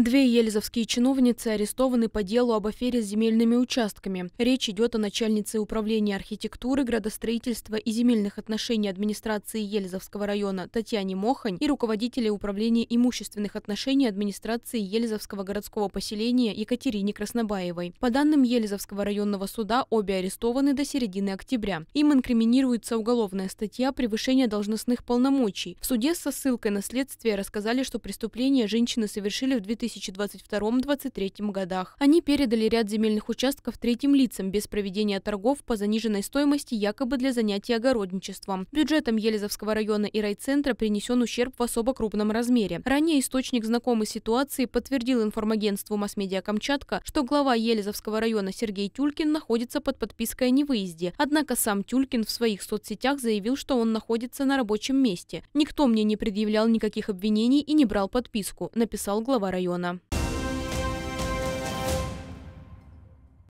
Две елизовские чиновницы арестованы по делу об афере с земельными участками. Речь идет о начальнице управления архитектуры, градостроительства и земельных отношений администрации Елизовского района Татьяне Мохань и руководителе управления имущественных отношений администрации Елизовского городского поселения Екатерине Краснобаевой. По данным Елизовского районного суда, обе арестованы до середины октября. Им инкриминируется уголовная статья «Превышение должностных полномочий». В суде со ссылкой на следствие рассказали, что преступление женщины совершили в 2000 2022-2023 годах. Они передали ряд земельных участков третьим лицам без проведения торгов по заниженной стоимости якобы для занятия огородничеством. Бюджетом Елизовского района и райцентра принесен ущерб в особо крупном размере. Ранее источник знакомой ситуации подтвердил информагентству «Массмедиа Камчатка», что глава Елизовского района Сергей Тюлькин находится под подпиской о невыезде. Однако сам Тюлькин в своих соцсетях заявил, что он находится на рабочем месте. «Никто мне не предъявлял никаких обвинений и не брал подписку», написал глава района района.